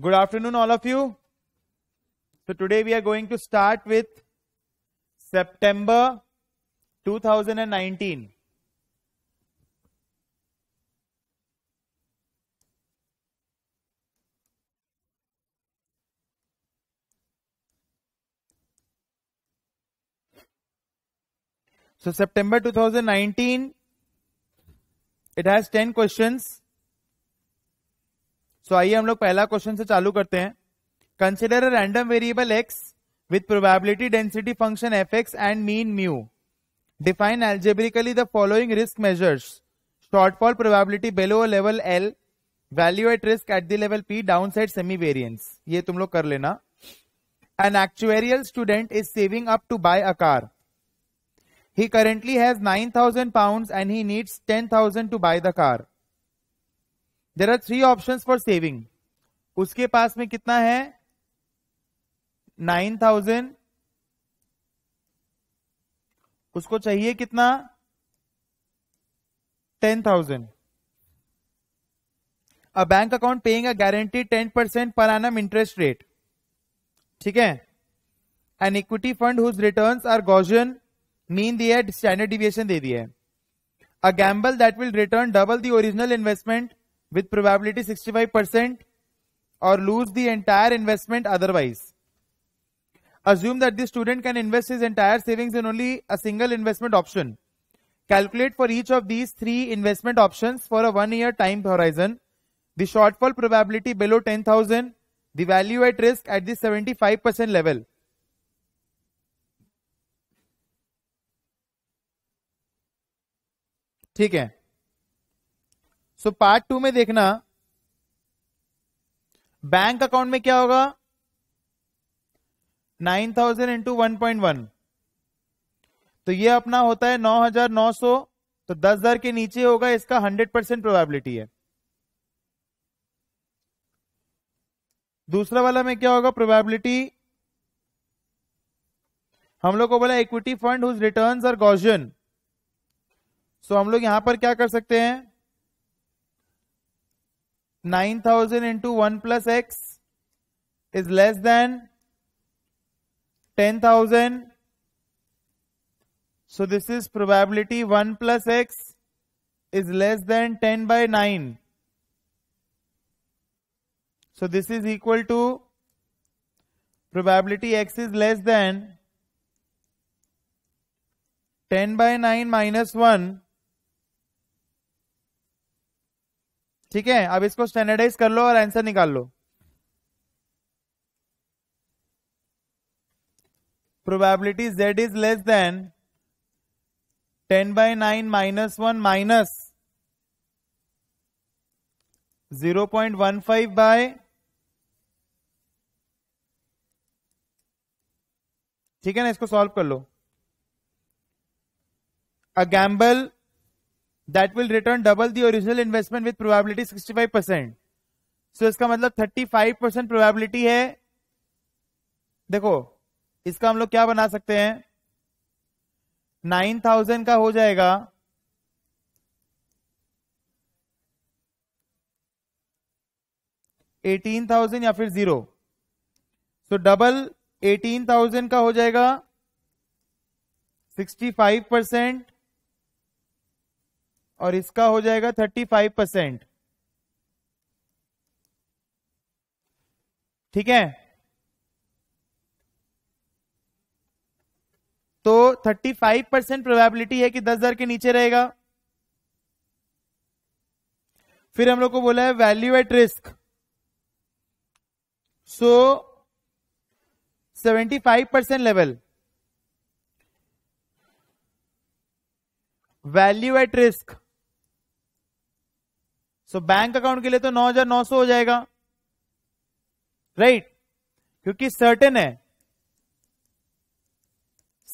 Good afternoon, all of you. So, today we are going to start with September 2019. So, September 2019, it has 10 questions. So so, आइए हम लोग पहला question से चालू करते हैं consider random variable X with probability density function F X and mean mu define algebraically the following risk measures shortfall probability below level L value at risk at the level P downside semi variance ये तुम लोग कर लेना an actuarial student is saving up to buy a car he currently has nine thousand pound and he needs ten thousand to buy the car there are three option for saving उसके पास में कितना है nine thousand उसको चाहिए कितना ten thousand a bank account paying a guarantee ten percent per M interest rate ठीक है an equity fund whose return are Gaussian mean दिया स्टैंडर्ड डिविएशन दे दिया है a gamble that will return double the original investment with probability 65% or lose the entire investment otherwise. Assume that the student can invest his entire savings in only a single investment option. Calculate for each of these three investment options for a one year time horizon the shortfall probability below 10,000, the value at risk at the 75% level. ठीक है so part two में देखना bank account में क्या होगा nine thousand into one point one तो ये अपना होता है नौ हजार नौ सौ तो दस हजार के नीचे होगा इसका हंड्रेड परसेंट प्रोबेबिलिटी है दूसरा वाला में क्या होगा प्रोबेबिलिटी हम लोग को बोला equity fund whose returns are Gaussian so हम लोग यहां पर क्या कर सकते हैं 9000 into 1 plus x is less than 10,000. So this is probability 1 plus x is less than 10 by 9. So this is equal to probability x is less than 10 by 9 minus 1 ठीक है अब इसको स्टैंडर्डाइज कर लो और आंसर निकाल लो probability z is less than ten by nine minus one minus zero point one five by ठीक है ना इसको सॉल्व कर लो a gamble that will return double the original investment with probability five percent so इसका मतलब thirty five percent probability है देखो इसका हम लोग क्या बना सकते हैं नाइन थाउजेंड का हो जाएगा एटीन थाउजेंड या फिर zero so double eighteen thousand का हो जाएगा सिक्सटी फाइव परसेंट और इसका हो जाएगा थर्टी फाइव परसेंट ठीक है तो 35 परसेंट प्रोबेबिलिटी है कि दस हजार के नीचे रहेगा फिर हम लोग को बोला है value at risk so 75 percent level value at risk so bank account के लिए तो 9900 हो जाएगा राइट right? क्योंकि सर्टेन है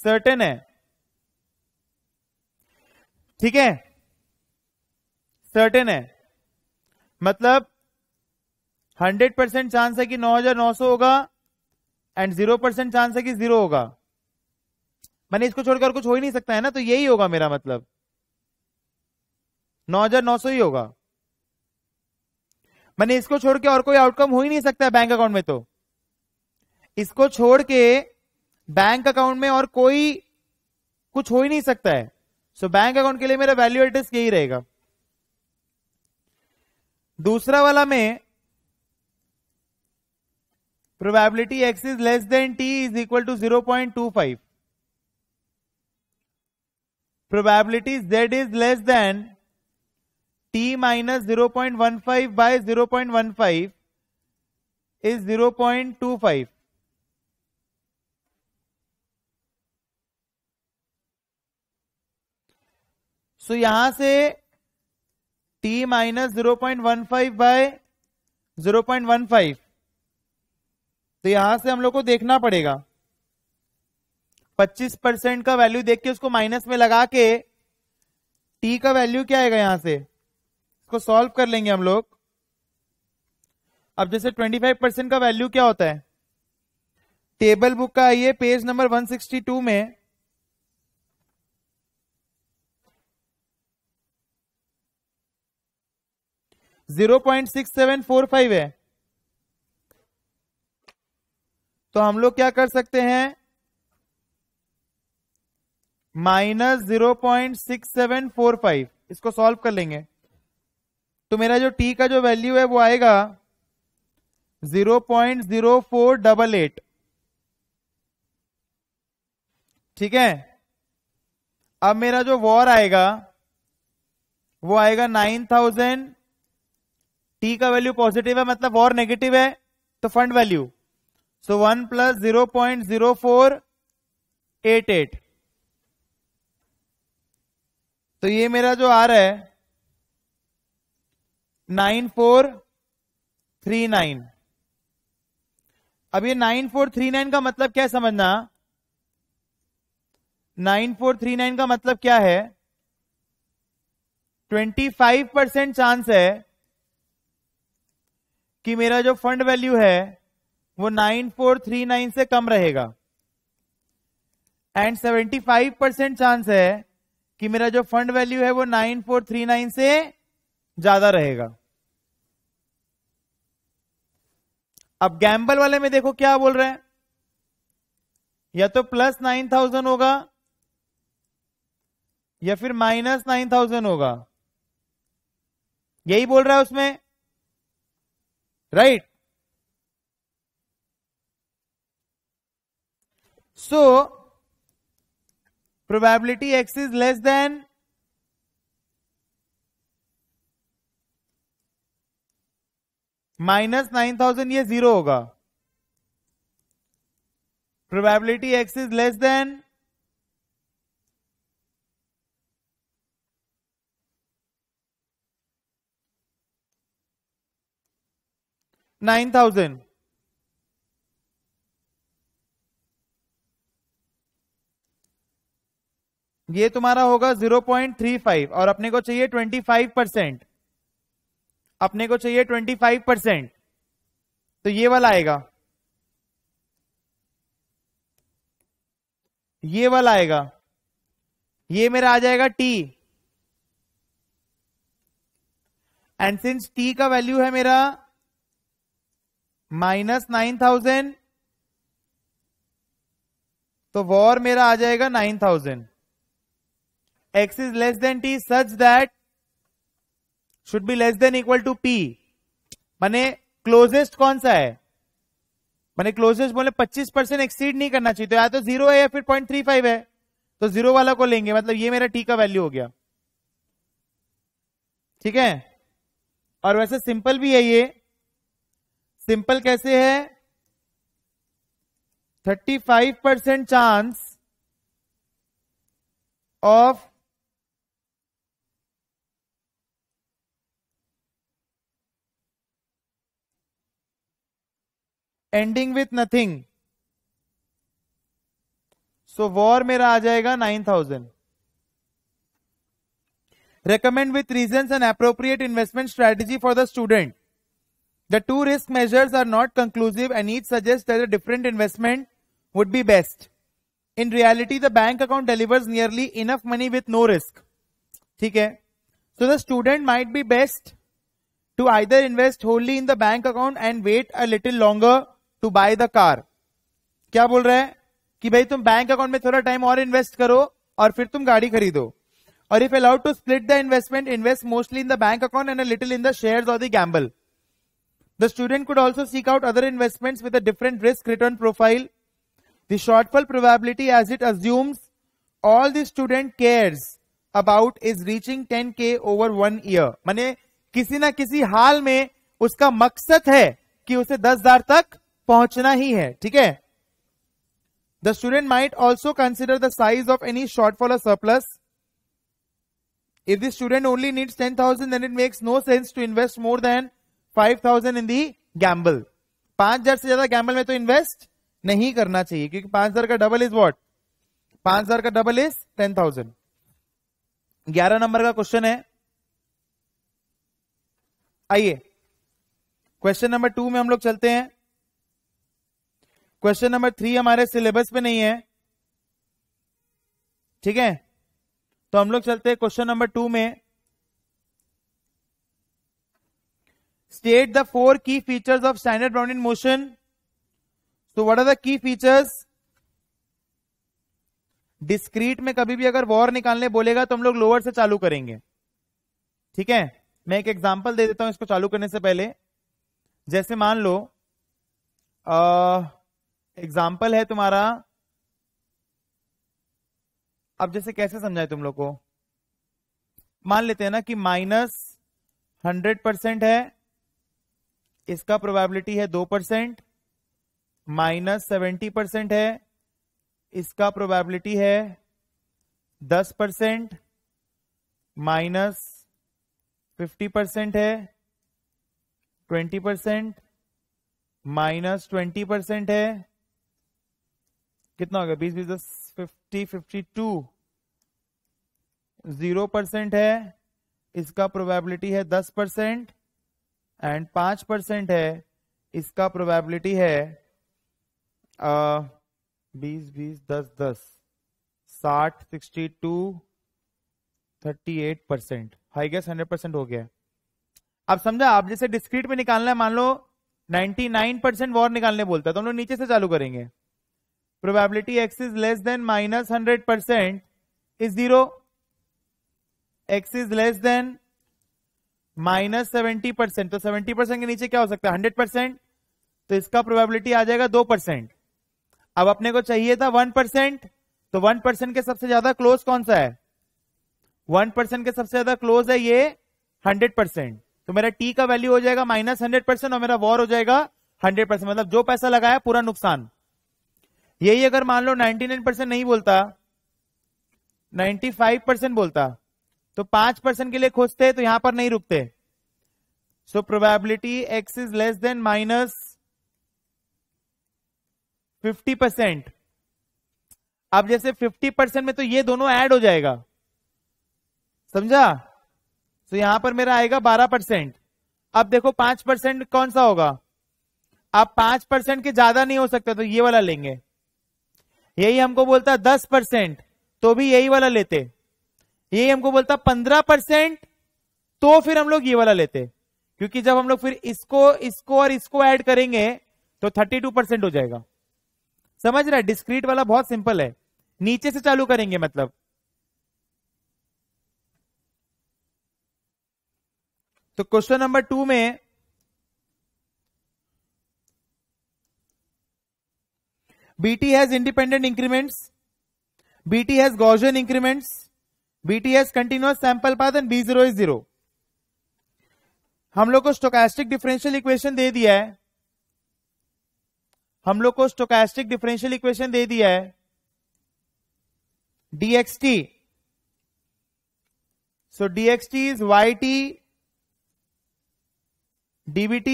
सर्टेन है ठीक है सर्टेन है मतलब 100 परसेंट चांस है कि 9900 होगा एंड 0 परसेंट चांस है कि जीरो होगा मैंने इसको छोड़कर कुछ हो ही नहीं सकता है ना तो यही होगा मेरा मतलब 9900 ही होगा मैंने इसको छोड़ के और कोई आउटकम हो ही नहीं सकता बैंक अकाउंट में तो इसको छोड़ के बैंक अकाउंट में और कोई कुछ हो ही नहीं सकता है सो so, बैंक अकाउंट के लिए मेरा वैल्यू एड्रेस यही रहेगा दूसरा वाला में probability x is less than t is equal to zero point two five probability z is less than t minus zero point one five by zero point one five is zero point two five so यहां से t minus zero point one five by zero point one five तो यहां से हम लोग को देखना पड़ेगा 25 परसेंट का वैल्यू देख के उसको माइनस में लगा के टी का वैल्यू क्या आएगा यहां से इसको सॉल्व कर लेंगे हम लोग अब जैसे 25 परसेंट का वैल्यू क्या होता है टेबल बुक का आइए पेज नंबर 162 में zero point six seven four five है तो हम लोग क्या कर सकते हैं minus zero point six seven four five इसको सॉल्व कर लेंगे तो मेरा जो टी का जो वैल्यू है वो आएगा zero point zero four double eight ठीक है अब मेरा जो वॉर आएगा वो आएगा नाइन थाउजेंड टी का वैल्यू पॉजिटिव है मतलब वॉर नेगेटिव है तो fund value so one plus zero point zero four eight eight तो ये मेरा जो आ रहा है नाइन फोर थ्री नाइन अब ये नाइन फोर थ्री नाइन का मतलब क्या समझना नाइन फोर थ्री नाइन का मतलब क्या है ट्वेंटी फाइव परसेंट चांस है कि मेरा जो फंड वैल्यू है वो नाइन फोर थ्री नाइन से कम रहेगा and seventy five percent chance है कि मेरा जो फंड वैल्यू है वो नाइन फोर थ्री नाइन से ज्यादा रहेगा अब गैम्बल वाले में देखो क्या बोल रहे हैं या तो प्लस नाइन थाउजेंड होगा या फिर माइनस नाइन थाउजेंड होगा यही बोल रहा है उसमें right so probability x is less than minus nine thousand ये जीरो होगा probability x is less than nine thousand ये तुम्हारा होगा जीरो पॉइंट थ्री फाइव और अपने को चाहिए ट्वेंटी फाइव परसेंट अपने को चाहिए 25 परसेंट तो ये वाला आएगा ये वाला आएगा ये मेरा आ जाएगा टी एंड सिंस टी का वैल्यू है मेरा माइनस नाइन थाउजेंड तो वॉर मेरा आ जाएगा nine thousand x is less than t such that should be less than equal to p मैंने क्लोजेस्ट कौन सा है मैंने क्लोजेस्ट बोले 25 परसेंट एक्सीड नहीं करना चाहिए तो या तो जीरो है या फिर फाइव है तो जीरो वाला को लेंगे मतलब ये मेरा टी का वैल्यू हो गया ठीक है और वैसे सिंपल भी है ये सिंपल कैसे है 35 percent chance of Ending with nothing. So VaR मेरा आ जाएगा recommend with reasons an appropriate investment strategy for the student. The two risk measures are not conclusive and each suggests that a different investment would be best. In reality, the bank account delivers nearly enough money with no risk. Okay? So the student might be best to either invest wholly in the bank account and wait a little longer to buy the car क्या बोल रहे हैं कि भाई तुम bank account में थोड़ा time और इन्वेस्ट करो और फिर तुम गाड़ी खरीदो और if allowed to split the investment invest mostly in the bank account and a little in the shares of the gamble the student could also seek out other investments with a different risk return profile the shortfall probability as it assumes all the student cares about is reaching ten k over one year मैंने किसी ना किसी हाल में उसका मकसद है कि उसे दस हजार तक पहुंचना ही है ठीक है the student might also consider the size of any shortfall surplus only needs ten thousand needs it makes no sense to invest more than five thousand in the gamble पांच हजार से ज्यादा गैम्बल में तो invest नहीं करना चाहिए क्योंकि पांच हजार का डबल इज वॉट पांच हजार का डबल इज टेन थाउजेंड ग्यारह नंबर का क्वेश्चन है आइए क्वेश्चन नंबर टू में हम लोग चलते हैं क्वेश्चन नंबर थ्री हमारे सिलेबस पे नहीं है ठीक है तो हम लोग चलते हैं क्वेश्चन नंबर टू में state the four key features of standard round in motion so what are the key features discrete में कभी भी अगर वॉर निकालने बोलेगा तो हम लोग लोअर से चालू करेंगे ठीक है मैं एक एग्जांपल दे देता हूं इसको चालू करने से पहले जैसे मान लो आ, एग्जाम्पल है तुम्हारा अब जैसे कैसे समझाए तुम लोग को मान लेते हैं ना कि माइनस हंड्रेड परसेंट है इसका प्रोबेबिलिटी है दो परसेंट माइनस सेवेंटी परसेंट है इसका प्रोबेबिलिटी है दस परसेंट माइनस फिफ्टी परसेंट है twenty percent minus twenty percent है कितना हो गया बीस बीस दस fifty fifty to zero percent है इसका प्रोबेबिलिटी है दस परसेंट एंड पांच परसेंट है इसका प्रोबेबिलिटी है बीस बीस दस दस साठ sixty to thirty eight percent high guess hundred percent हो गया अब समझा आप जैसे डिस्क्रीट में निकालना है मान लो नाइनटी नाइन परसेंट वॉर निकालने बोलता है तो हम लोग नीचे से चालू करेंगे probability x is less than minus 100 percent is 0 x is less than minus seventy percent तो सेवेंटी परसेंट के नीचे क्या हो सकता है हंड्रेड परसेंट तो इसका प्रोबेबिलिटी आ जाएगा दो परसेंट अब अपने को चाहिए था वन परसेंट तो वन परसेंट के सबसे ज्यादा क्लोज कौन सा है वन परसेंट के सबसे ज्यादा क्लोज है ये हंड्रेड परसेंट तो मेरा टी का वैल्यू हो जाएगा माइनस हंड्रेड परसेंट और मेरा वॉर हो जाएगा हंड्रेड परसेंट मतलब जो पैसा लगाया पूरा नुकसान यही अगर मान लो 99 परसेंट नहीं बोलता 95 परसेंट बोलता तो 5 परसेंट के लिए खोजते तो यहां पर नहीं रुकते so probability x is less than minus 50 percent अब जैसे 50 परसेंट में तो ये दोनों ऐड हो जाएगा समझा तो so, यहां पर मेरा आएगा 12 परसेंट अब देखो 5 परसेंट कौन सा होगा आप 5 परसेंट के ज्यादा नहीं हो सकते तो ये वाला लेंगे यही हमको बोलता दस परसेंट तो भी यही वाला लेते यही हमको बोलता पंद्रह परसेंट तो फिर हम लोग ये वाला लेते क्योंकि जब हम लोग फिर इसको इसको और इसको ऐड करेंगे तो थर्टी टू परसेंट हो जाएगा समझ रहा है डिस्क्रीट वाला बहुत सिंपल है नीचे से चालू करेंगे मतलब तो क्वेश्चन नंबर टू में BT has independent increments. BT has Gaussian increments. BT has continuous sample path and B zero is zero. हम लोग को स्टोकास्टिक डिफरेंशियल इक्वेशन दे दिया है हम लोग को स्टोकास्टिक डिफरेंशियल इक्वेशन दे दिया है dxt so dxt is yt dbt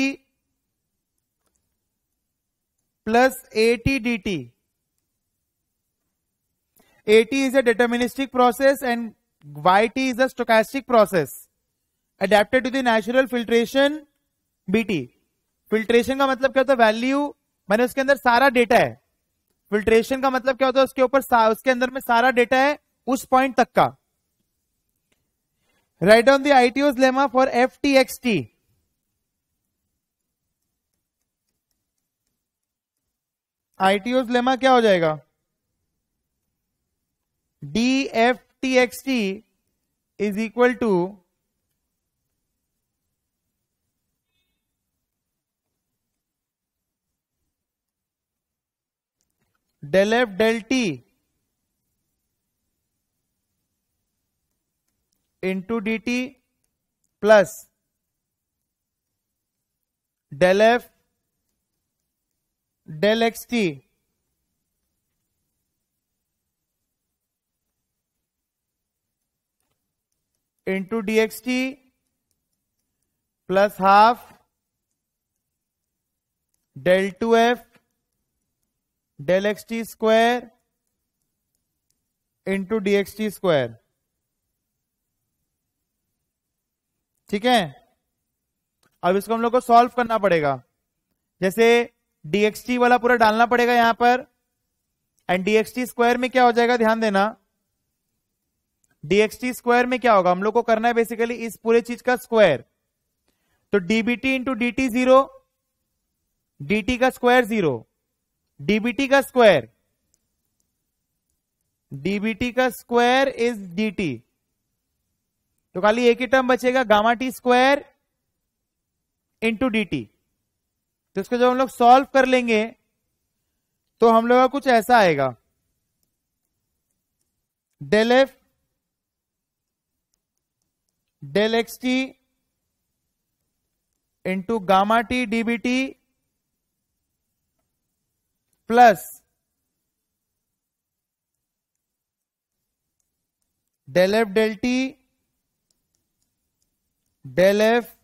plus t d t 80 is a deterministic process and yt is a stochastic process adapted to the natural filtration bt. Filtration का मतलब क्या होता है वैल्यू मैंने उसके अंदर सारा डेटा है फिल्ट्रेशन का मतलब क्या होता है उसके ऊपर उसके अंदर में सारा डेटा है उस पॉइंट तक का right on the Ito lemma for f t x t Ito lemma क्या हो जाएगा d f t x t is equal to del f del t into d t plus del f del x t into d x t plus half del two f del x t square into d x t square ठीक है अब इसको हम लोग को solve करना पड़ेगा जैसे डीएक्सटी वाला पूरा डालना पड़ेगा यहां पर एंड डीएक्सटी स्क्वायर में क्या हो जाएगा ध्यान देना डीएक्सटी स्क्वायर में क्या होगा हम लोग को करना है बेसिकली इस पूरे चीज का स्क्वायर तो dBt into t zero dt का स्क्वायर जीरो डीबीटी का स्क्वायर डीबीटी का स्क्वायर इज डीटी तो खाली एक ही टर्म बचेगा gamma t square into dt तो इसको जब हम लोग सॉल्व कर लेंगे तो हम लोग का कुछ ऐसा आएगा del f del x t into gamma t dBt plus del f del t del f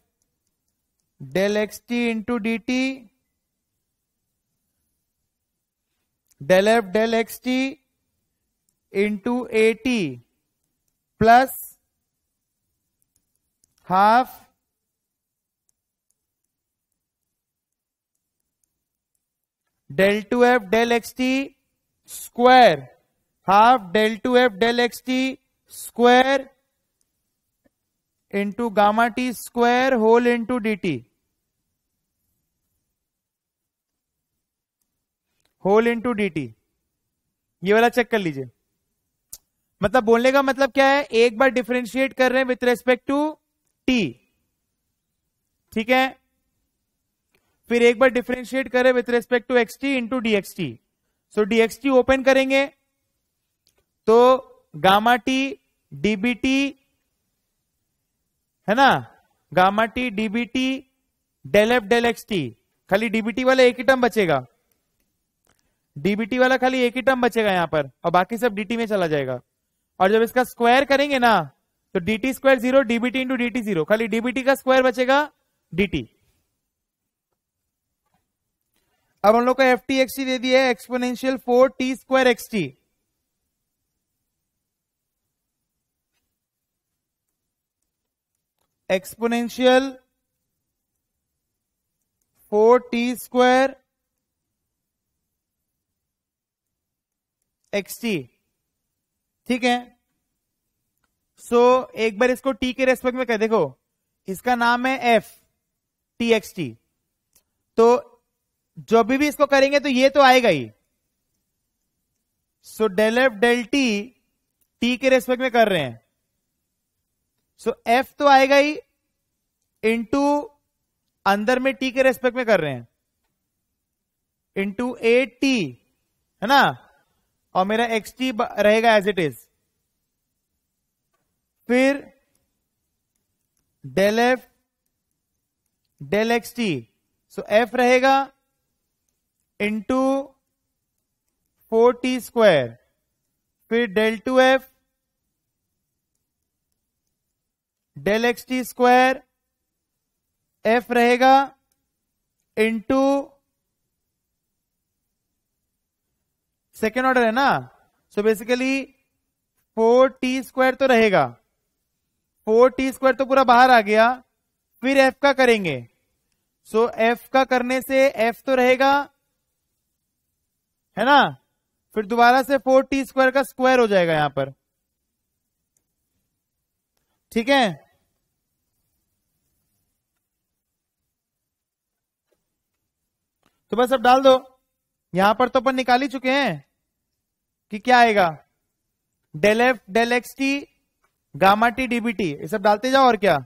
del x t into d t del f del x t into a t plus half del two f del x t square half del two f del x t square into gamma t square whole into d t whole into d t ये वाला check कर लीजिए मतलब बोलने का मतलब क्या है एक बार डिफ्रेंशिएट कर रहे हैं विथ रेस्पेक्ट टू टी ठीक है फिर एक बार डिफ्रेंशिएट कर रहे हैं with respect to x t into d x t so d x t open करेंगे तो गामा टी डीबीटी है ना gamma t dBt del f del x t खाली डीबीटी वाला एक ही टर्म बचेगा डीबीटी वाला खाली एक ही टर्म बचेगा यहां पर और बाकी सब डीटी में चला जाएगा और जब इसका स्क्वायर करेंगे ना तो dt square zero dBt into dt zero खाली डीबीटी का स्क्वायर बचेगा डीटी अब हम लोग को एफ टी एक्स टी दे दी है exponential four t square x t exponential four t square x t ठीक है सो so, एक बार इसको टी के रेस्पेक्ट में कर देखो इसका नाम है एफ टी एक्स टी तो जो भी भी इसको करेंगे तो ये तो आएगा ही so del f del t t के रेस्पेक्ट में कर रहे हैं सो so, एफ तो आएगा ही इंटू अंदर में टी के रेस्पेक्ट में कर रहे हैं इंटू ए टी है ना और मेरा एक्स टी रहेगा एज इट इज फिर del f del x t so f रहेगा इंटू फोर टी स्क्वायर फिर del two f del x t square f रहेगा इंटू सेकेंड ऑर्डर है ना so basically four t square तो रहेगा four t square तो पूरा बाहर आ गया फिर एफ का करेंगे सो so, एफ का करने से एफ तो रहेगा है ना फिर दोबारा से फोर टी स्क्वायर का स्क्वायर हो जाएगा यहां पर ठीक है तो बस अब डाल दो यहां पर तो अपन निकाल ही चुके हैं कि क्या आएगा del f del x t gamma t dBt ये सब डालते जाओ और क्या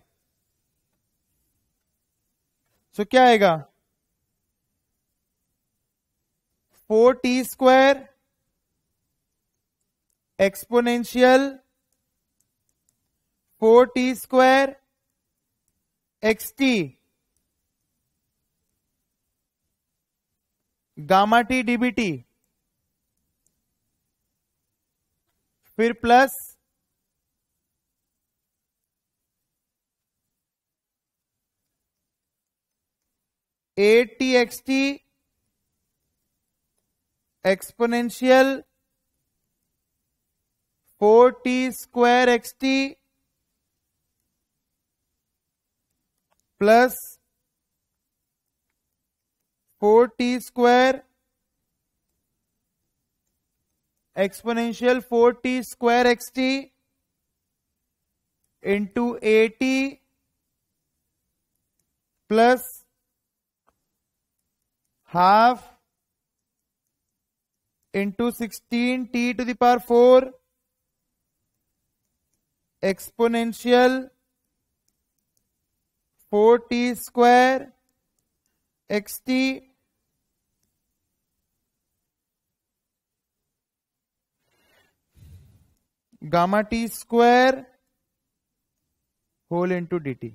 सो so, क्या आएगा four t square exponential four t square x t gamma t dBt फिर plus a t x t exponential four t square x t plus four t square exponential 4t square xt into 80 plus half into 16 t to the power 4 exponential 4t square xt gamma t square whole into dt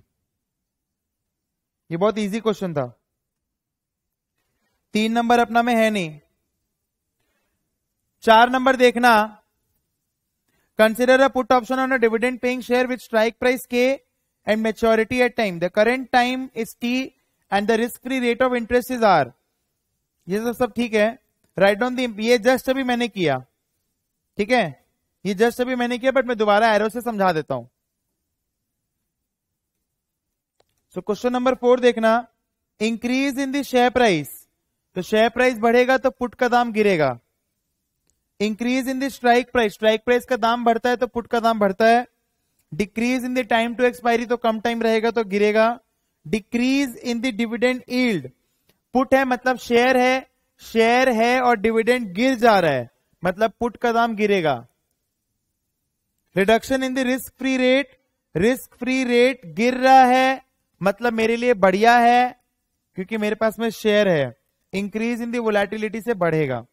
ये बहुत easy question था तीन number अपना में है नहीं चार नंबर देखना consider a put option on a dividend paying share with strike price k and maturity at time the current time is t and the risk free rate of interest is r ये सब सब ठीक है right on the ये just अभी मैंने किया ठीक है ये जस्ट अभी मैंने किया बट मैं दोबारा एरो से समझा देता हूं सो क्वेश्चन नंबर फोर देखना increase in the share price तो शेयर प्राइस बढ़ेगा तो पुट का दाम गिरेगा increase in the strike price strike price का दाम बढ़ता है तो पुट का दाम बढ़ता है decrease in the time to expiry तो कम टाइम रहेगा तो गिरेगा decrease in the dividend yield put है मतलब शेयर है शेयर है और डिविडेंड गिर जा रहा है मतलब पुट का दाम गिरेगा reduction in the risk free rate risk free rate गिर रहा है मतलब मेरे लिए बढ़िया है क्योंकि मेरे पास में शेयर है इंक्रीज इन दी वोलेटिलिटी से बढ़ेगा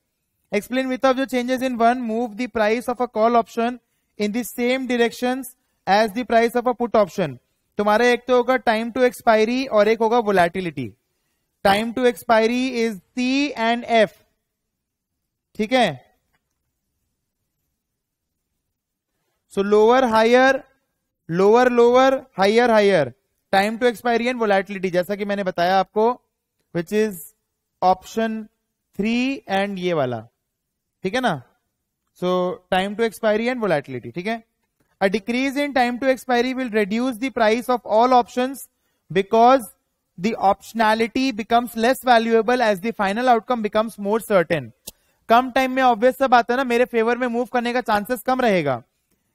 एक्सप्लेन विथ ऑफ जो changes in one move the price of a call option in the same direction as the price of a put option तुम्हारा एक तो होगा टाइम टू एक्सपायरी और एक होगा volatility time to expiry is t and f ठीक है so lower higher lower lower higher higher time to expiry and volatility जैसा कि मैंने बताया आपको which is option three and ये वाला ठीक है ना so time to expiry and volatility ठीक है a decrease in time to expiry will reduce the price of all option because the optionality becomes less valuable as the final outcome becomes more certain कम time में obvious सब आता है ना मेरे favour में मूव करने का चांसेस कम रहेगा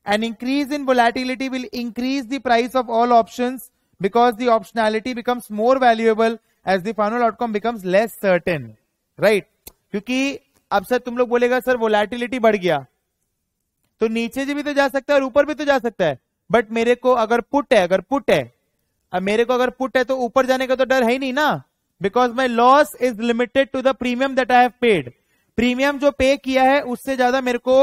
An increase in volatility will increase the price of all options because the optionality becomes more valuable as the final outcome becomes less certain. Right? क्योंकि अब सर तुम लोग बोलेगा सर वोलेटिलिटी बढ़ गया तो नीचे भी तो जा सकता है और ऊपर भी तो जा सकता है बट मेरे को अगर पुट है अगर पुट है अब मेरे को अगर पुट है तो ऊपर जाने का तो डर है ही नहीं ना because my loss is limited to the premium that I have paid premium जो पे किया है उससे ज्यादा मेरे को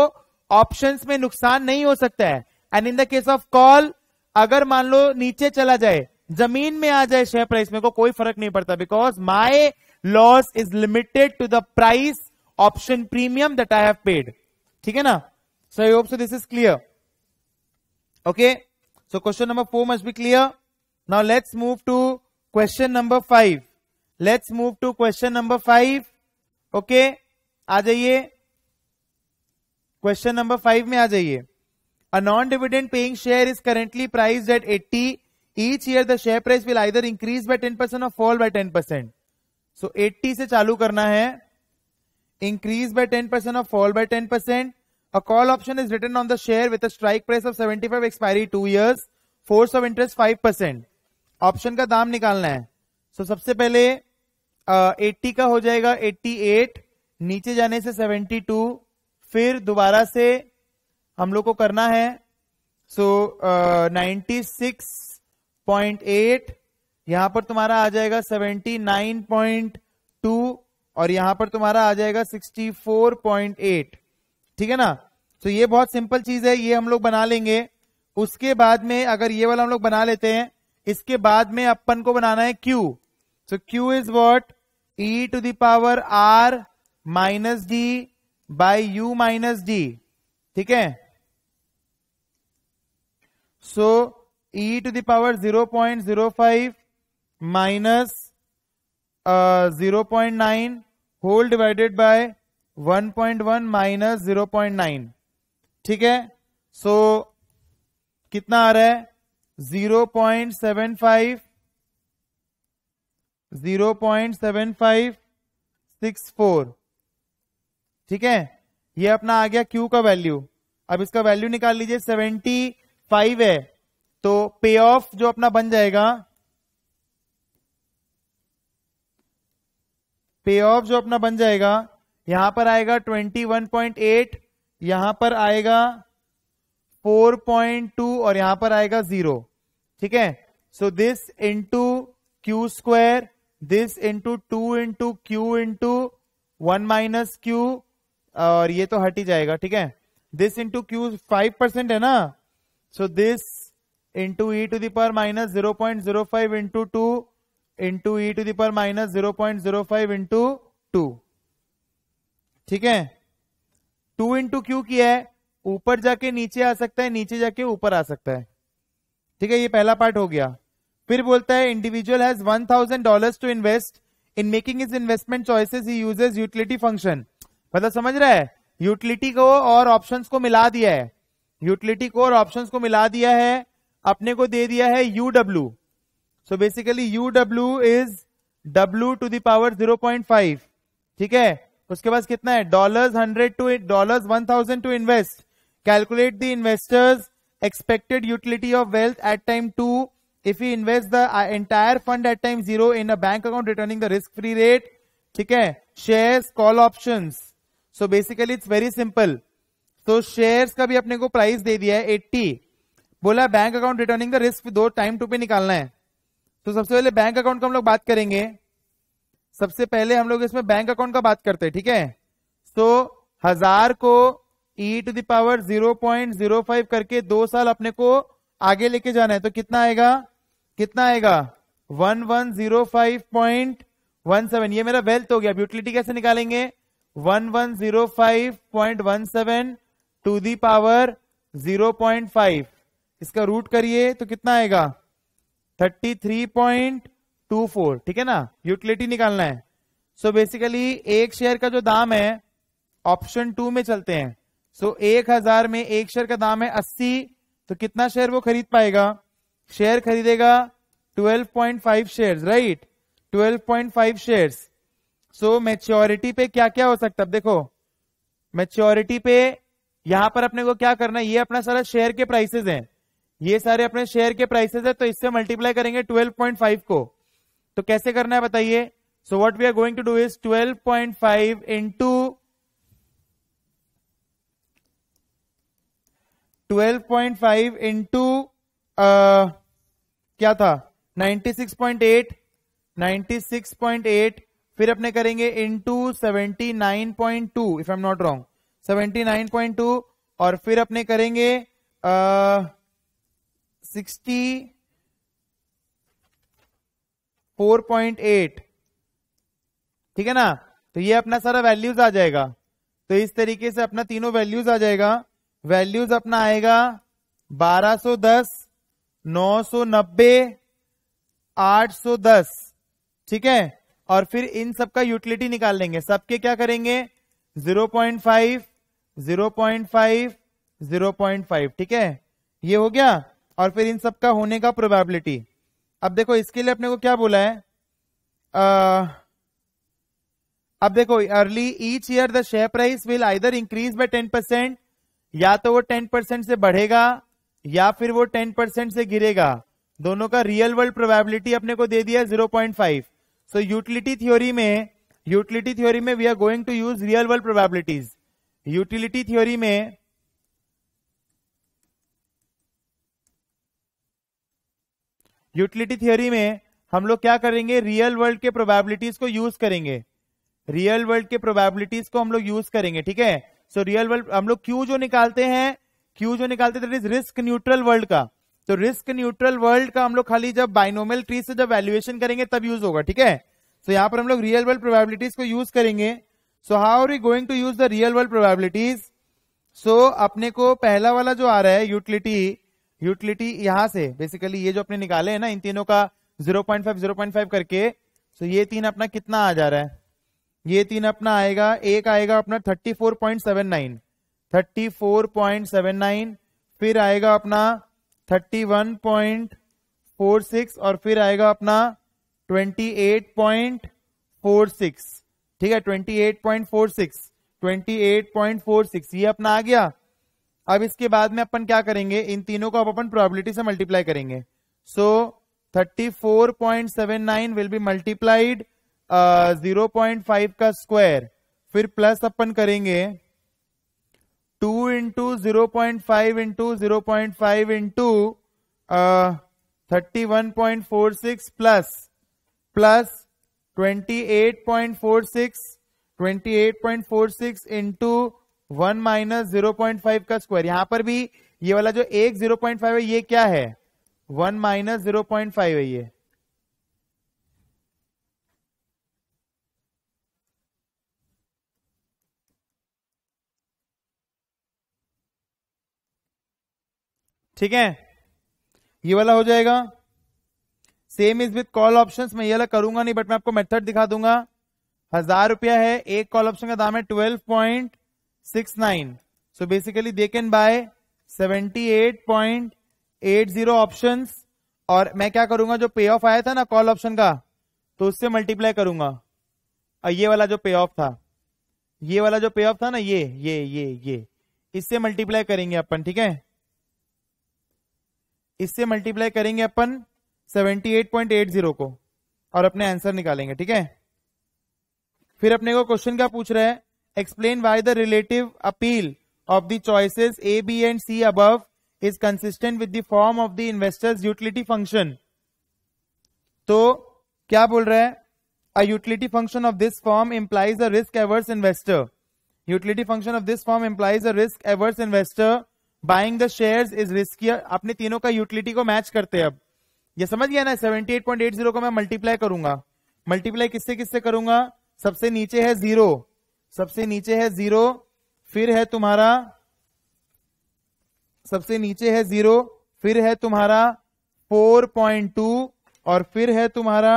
ऑप्शन में नुकसान नहीं हो सकता है and in the case of call अगर मान लो नीचे चला जाए जमीन में आ जाए शेयर प्राइस में को कोई फर्क नहीं पड़ता because my loss is limited to the price option premium that I have paid ठीक है ना so I hope so this is clear okay so question number four must be clear now let's move to question number five let's move to question number five okay आ जाइए question number five में आ जाइए a non dividend paying share is currently price at eighty each year the share price will either increase by ten percent और fall by ten percent so eighty से चालू करना है इंक्रीज बाय टेन परसेंट और fall by ten percent call option is return on the share with strike price of seventy five expiry two years force of interest five percent option का दाम निकालना है so so, सबसे पहले uh, का हो जाएगा एट्टी एट नीचे जाने से सेवेंटी टू फिर दोबारा से हम लोग को करना है so ninety six point eight यहां पर तुम्हारा आ जाएगा सेवेंटी नाइन पॉइंट टू और यहां पर तुम्हारा आ जाएगा सिक्सटी फोर पॉइंट एट ठीक है ना तो so, ये बहुत सिंपल चीज है ये हम लोग बना लेंगे उसके बाद में अगर ये वाला हम लोग बना लेते हैं इसके बाद में अपन को बनाना है q so q is what e to the power r minus d by u minus d ठीक है so e to the power zero point zero five minus zero point nine whole divided by one point one minus zero point nine ठीक है so so, कितना आ रहा है zero point seven five zero point seven five six four ठीक है ये अपना आ गया क्यू का वैल्यू अब इसका वैल्यू निकाल लीजिए सेवेंटी फाइव है तो पे ऑफ जो अपना बन जाएगा पे ऑफ जो अपना बन जाएगा यहां पर आएगा ट्वेंटी वन पॉइंट एट यहां पर आएगा फोर पॉइंट टू और यहां पर आएगा जीरो ठीक है so this into q square this into two into q into one minus q और ये तो हट ही जाएगा ठीक है this into q five percent है ना so this into e to the r minus zero point zero five into two into e to the r minus zero point zero five into two ठीक है टू इंटू क्यू किया है ऊपर जाके नीचे आ सकता है नीचे जाके ऊपर आ सकता है ठीक है ये पहला पार्ट हो गया फिर बोलता है individual has one thousand dollar to invest in making is investment choices he uses utility function मतलब समझ रहा है यूटिलिटी को और ऑप्शंस को मिला दिया है यूटिलिटी को और ऑप्शंस को मिला दिया है अपने को दे दिया है U W so basically U W is W to the power zero point five ठीक है उसके पास कितना है dollar hundred to dollar one thousand to invest calculate the investors expected utility of wealth at time two if you invest the entire fund at time zero in a bank account returning the risk free rate ठीक है share call options so basically it's very simple तो shares का भी अपने को price दे दिया है 80 बोला bank account returning the risk दो टाइम टू पे निकालना है तो सबसे पहले बैंक अकाउंट का हम लोग बात करेंगे सबसे पहले हम लोग इसमें बैंक अकाउंट का बात करते हैं ठीक है so, हजार को e to the power zero point zero five करके दो साल अपने को आगे लेके जाना है तो कितना आएगा कितना आएगा one one zero five point one seven ये मेरा वेल्थ हो गया यूटिलिटी कैसे निकालेंगे 1105.17 टू दी पावर 0.5 इसका रूट करिए तो कितना आएगा 33.24 ठीक है ना यूटिलिटी निकालना है सो so बेसिकली एक शेयर का जो दाम है ऑप्शन टू में चलते हैं सो so, एक हजार में एक शेयर का दाम है अस्सी तो कितना शेयर वो खरीद पाएगा शेयर खरीदेगा 12.5 shares right 12.5 shares so so, maturity पे क्या क्या हो सकता है देखो मेच्योरिटी पे यहां पर अपने को क्या करना है ये अपना सारा शेयर के प्राइसेस हैं ये सारे अपने शेयर के प्राइसेस है तो इससे मल्टीप्लाई करेंगे 12.5 को तो कैसे करना है बताइए so what we are going to do is 12.5 point five into twelve point five into क्या था 96.8 96.8 फिर अपने करेंगे into seventy nine point two if I am not wrong seventy nine point two और फिर अपने करेंगे सिक्सटी फोर पॉइंट एट ठीक है ना तो ये अपना सारा वैल्यूज आ जाएगा तो इस तरीके से अपना तीनों वैल्यूज आ जाएगा वैल्यूज अपना आएगा बारह सो दस नौ सो नब्बे आठ सो दस ठीक है और फिर इन सब का यूटिलिटी निकाल लेंगे सबके क्या करेंगे 0.5 0.5 0.5 ठीक है ये हो गया और फिर इन सब का होने का प्रोबेबिलिटी अब देखो इसके लिए अपने को क्या बोला है आ, अब देखो early each year the share price will either increase by ten percent या तो वो टेन परसेंट से बढ़ेगा या फिर वो टेन परसेंट से गिरेगा दोनों का रियल वर्ल्ड प्रोबेबिलिटी अपने को दे दिया zero point five so utility theory में यूटिलिटी थ्योरी में we are going to use real world probabilities utility theory में यूटिलिटी थ्योरी में हम लोग क्या करेंगे रियल वर्ल्ड के प्रोबेबिलिटीज को यूज करेंगे रियल वर्ल्ड के प्रोबेबिलिटीज को हम लोग यूज करेंगे ठीक है सो रियल वर्ल्ड हम लोग क्यू जो निकालते हैं क्यू जो निकालते हैं that is risk neutral world का तो रिस्क न्यूट्रल वर्ल्ड का हम लोग खाली जब बाइनोमल ट्री से जब वैल्यूएशन करेंगे तब यूज होगा ठीक है तो यहां पर हम लोग रियल वर्ल्ड प्रोबेबिलिटीज को यूज करेंगे so how are you going to use the real world probabilities so अपने को पहला वाला जो आ रहा है यूटिलिटी यूटिलिटी यहां से बेसिकली ये जो अपने निकाले हैं ना इन तीनों का 0.5 0.5 करके सो so ये तीन अपना कितना आ जा रहा है ये तीन अपना आएगा एक आएगा अपना 34.79 34.79 फिर आएगा अपना thirty one point four six और फिर आएगा अपना twenty eight point four six ठीक है twenty eight point four six twenty eight point four six ये अपना आ गया अब इसके बाद में अपन क्या करेंगे इन तीनों को आप अपन प्रोबेबिलिटी से मल्टीप्लाई करेंगे so thirty four point seven nine will be multiplied zero point five का स्क्वायर फिर प्लस अपन करेंगे two into zero point five into zero point five into thirty one point four six plus plus twenty eight point four six twenty eight point four six into one minus zero point five का square यहां पर भी ये वाला जो एक zero point five है ये क्या है one minus zero point five है ये ठीक है ये वाला हो जाएगा same is with call option मैं ये वाला करूंगा नहीं बट मैं आपको मेथड दिखा दूंगा हजार रुपया है एक कॉल ऑप्शन का दाम है twelve point six nine so basically they can buy seventy eight point eight zero option और मैं क्या करूंगा जो पे ऑफ आया था ना कॉल ऑप्शन का तो उससे मल्टीप्लाई करूंगा और ये वाला जो पे ऑफ था ये वाला जो पे ऑफ था ना ये ये ये ये इससे मल्टीप्लाई करेंगे अपन ठीक है इससे मल्टीप्लाई करेंगे अपन 78.80 को और अपने आंसर निकालेंगे ठीक है फिर अपने को क्वेश्चन क्या पूछ रहा है explain why the relative appeal of the choices A B and C above is consistent with the form of the investor's utility function तो क्या बोल रहा है a utility function of this form implies a risk averse investor utility function of this form implies a risk averse investor buying the share is riskier अपने तीनों का utility को match करते हैं अब ये समझ गया ना 78.80 को मैं मल्टीप्लाई करूंगा मल्टीप्लाई किससे किससे करूंगा सबसे नीचे है जीरो सबसे नीचे है जीरो फिर है तुम्हारा सबसे नीचे है जीरो फिर है तुम्हारा 4.2 और फिर है तुम्हारा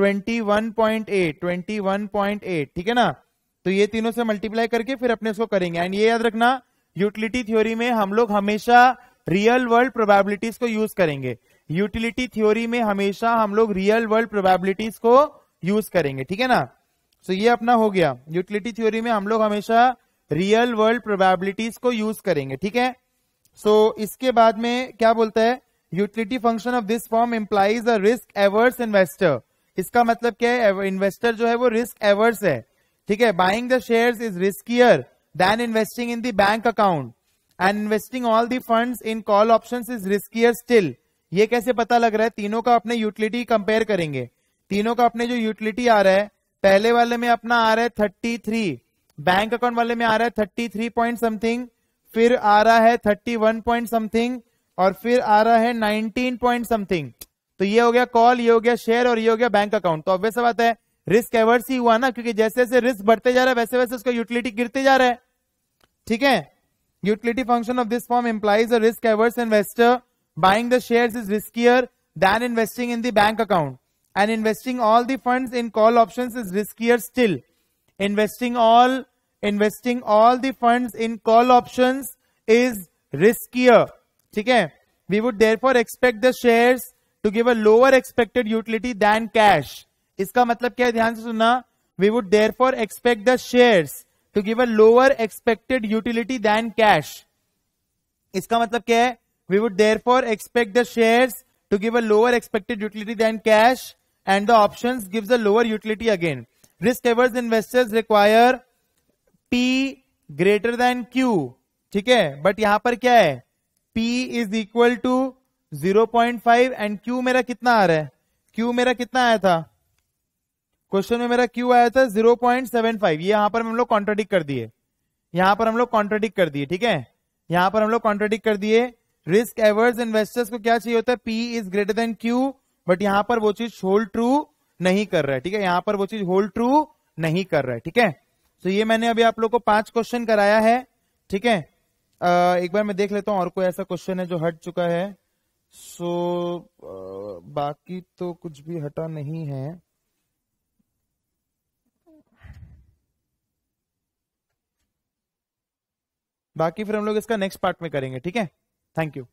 21.8 21.8 ठीक है ना तो ये तीनों से मल्टीप्लाई करके फिर अपने इसको करेंगे एंड ये याद रखना यूटिलिटी थ्योरी में हम लोग हमेशा रियल वर्ल्ड प्रोबेबिलिटीज को यूज करेंगे यूटिलिटी थ्योरी में हमेशा हम लोग रियल वर्ल्ड प्रोबेबिलिटीज को यूज करेंगे ठीक है ना सो so, ये अपना हो गया यूटिलिटी थ्योरी में हम लोग हमेशा रियल वर्ल्ड प्रोबेबिलिटीज को यूज करेंगे ठीक है सो so, इसके बाद में क्या बोलता है utility function of this form implies a risk averse investor इसका मतलब क्या है इन्वेस्टर जो है वो रिस्क एवर्स है ठीक है buying the share is riskier than investing in the bank account and investing all the funds in call options is riskier still ये कैसे पता लग रहा है तीनों का अपने यूटिलिटी कंपेयर करेंगे तीनों का अपने जो यूटिलिटी आ रहा है पहले वाले में अपना आ रहा है थर्टी थ्री बैंक अकाउंट वाले में आ रहा है थर्टी थ्री पॉइंट समथिंग फिर आ रहा है थर्टी वन पॉइंट समथिंग और फिर आ रहा है नाइनटीन पॉइंट समथिंग तो ये हो गया कॉल ये हो गया शेयर और ये हो गया बैंक अकाउंट तो अब ऑब्वियस बात है रिस्क एवर्स ही हुआ ना क्योंकि जैसे जैसे रिस्क बढ़ते जा रहा है वैसे वैसे उसका यूटिलिटी गिरते जा रहा है ठीक है utility function of this form implies a risk averse investor buying the share is riskier than investing in the bank account and investing all the fund in call option is riskier still investing all investing all the fund in call option is riskier ठीक है we would therefore expect the share to give a lower expected utility than cash इसका मतलब क्या है ध्यान से सुनना we would therefore expect the shares to give a lower expected utility than cash इसका मतलब क्या है we would therefore expect the share to give a lower expected utility than cash and the option give a lower utility again risk averse investors require p greater than q ठीक है but यहां पर क्या है p is equal to zero point five and q मेरा कितना आ रहा है क्यू मेरा कितना आया था क्वेश्चन में मेरा क्यू आया था जीरो पॉइंट सेवन फाइव ये यहां पर हम लोग कॉन्ट्रोडिक कर दिए यहां पर हम लोग कॉन्ट्रोडिक कर दिए ठीक है यहां पर हम लोग कॉन्ट्रोडिक कर दिए रिस्क एवर्स इन्वेस्टर्स को क्या चाहिए होता है p is greater than q but यहां पर वो चीज होल्ड ट्रू नहीं कर रहा है ठीक है यहां पर वो चीज होल्ड ट्रू नहीं कर रहा है ठीक है तो ये मैंने अभी आप लोग को पांच क्वेश्चन कराया है ठीक है एक बार मैं देख लेता हूं और कोई ऐसा क्वेश्चन है जो हट चुका है सो so, बाकी तो कुछ भी हटा नहीं है बाकी फिर हम लोग इसका नेक्स्ट पार्ट में करेंगे ठीक है थैंक यू